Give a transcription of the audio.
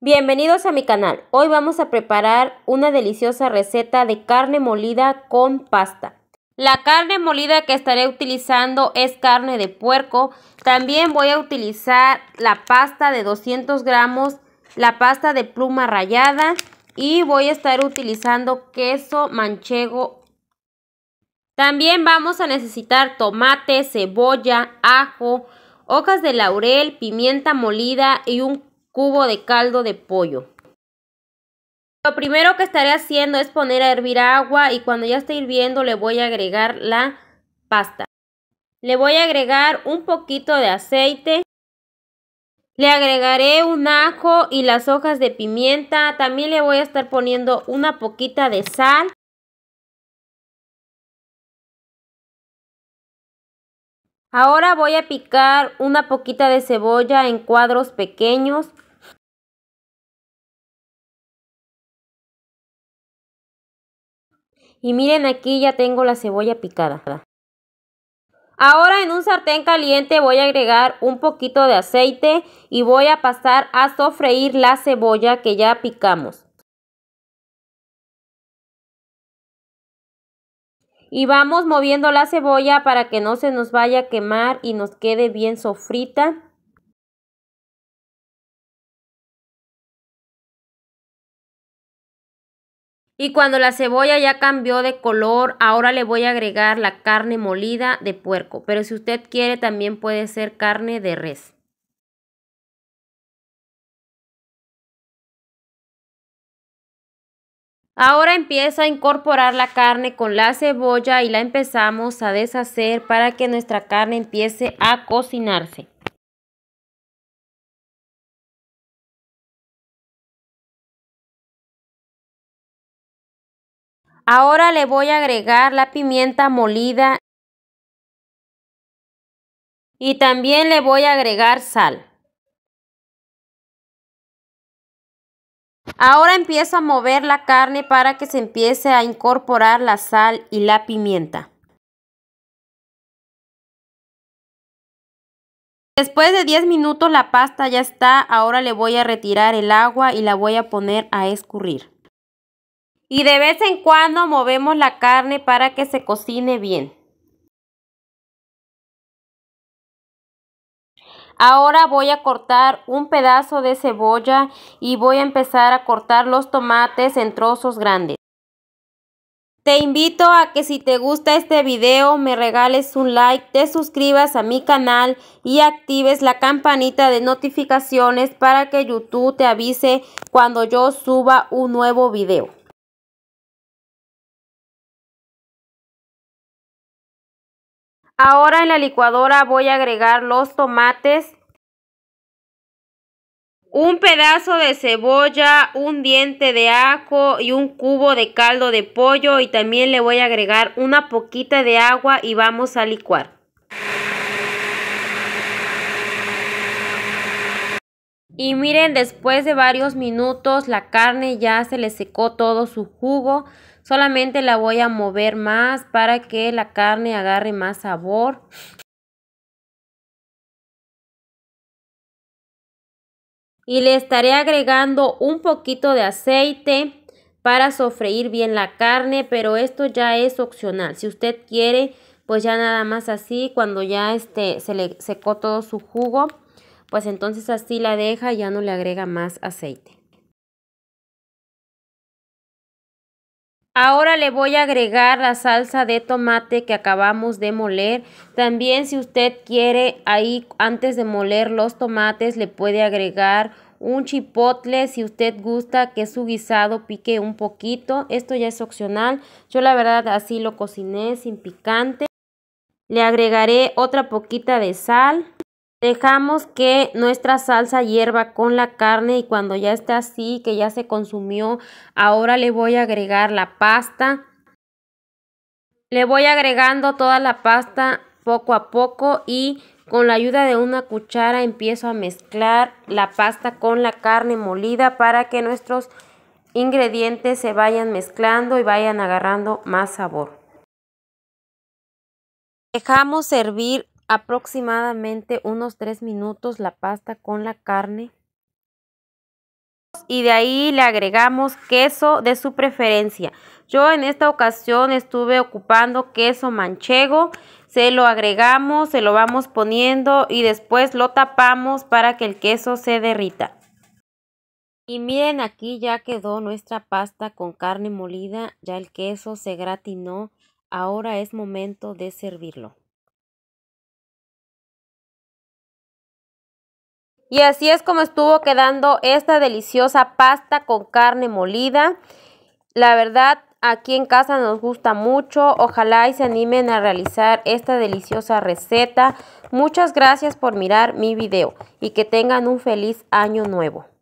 Bienvenidos a mi canal. Hoy vamos a preparar una deliciosa receta de carne molida con pasta. La carne molida que estaré utilizando es carne de puerco. También voy a utilizar la pasta de 200 gramos, la pasta de pluma rallada y voy a estar utilizando queso manchego. También vamos a necesitar tomate, cebolla, ajo, hojas de laurel, pimienta molida y un cubo de caldo de pollo. Lo primero que estaré haciendo es poner a hervir agua y cuando ya esté hirviendo le voy a agregar la pasta. Le voy a agregar un poquito de aceite. Le agregaré un ajo y las hojas de pimienta. También le voy a estar poniendo una poquita de sal. Ahora voy a picar una poquita de cebolla en cuadros pequeños. Y miren aquí ya tengo la cebolla picada. Ahora en un sartén caliente voy a agregar un poquito de aceite y voy a pasar a sofreír la cebolla que ya picamos. Y vamos moviendo la cebolla para que no se nos vaya a quemar y nos quede bien sofrita. Y cuando la cebolla ya cambió de color, ahora le voy a agregar la carne molida de puerco. Pero si usted quiere, también puede ser carne de res. Ahora empieza a incorporar la carne con la cebolla y la empezamos a deshacer para que nuestra carne empiece a cocinarse. Ahora le voy a agregar la pimienta molida y también le voy a agregar sal. Ahora empiezo a mover la carne para que se empiece a incorporar la sal y la pimienta. Después de 10 minutos la pasta ya está, ahora le voy a retirar el agua y la voy a poner a escurrir y de vez en cuando movemos la carne para que se cocine bien. Ahora voy a cortar un pedazo de cebolla y voy a empezar a cortar los tomates en trozos grandes. Te invito a que si te gusta este video me regales un like, te suscribas a mi canal y actives la campanita de notificaciones para que YouTube te avise cuando yo suba un nuevo video. Ahora en la licuadora voy a agregar los tomates, un pedazo de cebolla, un diente de ajo y un cubo de caldo de pollo y también le voy a agregar una poquita de agua y vamos a licuar. Y miren, después de varios minutos la carne ya se le secó todo su jugo. Solamente la voy a mover más para que la carne agarre más sabor. Y le estaré agregando un poquito de aceite para sofreír bien la carne, pero esto ya es opcional. Si usted quiere, pues ya nada más así, cuando ya este, se le secó todo su jugo pues entonces así la deja y ya no le agrega más aceite. Ahora le voy a agregar la salsa de tomate que acabamos de moler. También si usted quiere ahí antes de moler los tomates le puede agregar un chipotle si usted gusta que su guisado pique un poquito. Esto ya es opcional. Yo la verdad así lo cociné sin picante. Le agregaré otra poquita de sal. Dejamos que nuestra salsa hierva con la carne y cuando ya esté así, que ya se consumió, ahora le voy a agregar la pasta. Le voy agregando toda la pasta poco a poco y con la ayuda de una cuchara empiezo a mezclar la pasta con la carne molida para que nuestros ingredientes se vayan mezclando y vayan agarrando más sabor. Dejamos servir aproximadamente unos 3 minutos la pasta con la carne. Y de ahí le agregamos queso de su preferencia. Yo en esta ocasión estuve ocupando queso manchego. Se lo agregamos, se lo vamos poniendo y después lo tapamos para que el queso se derrita. Y miren aquí ya quedó nuestra pasta con carne molida, ya el queso se gratinó, ahora es momento de servirlo. Y así es como estuvo quedando esta deliciosa pasta con carne molida. La verdad, aquí en casa nos gusta mucho. Ojalá y se animen a realizar esta deliciosa receta. Muchas gracias por mirar mi video y que tengan un feliz año nuevo.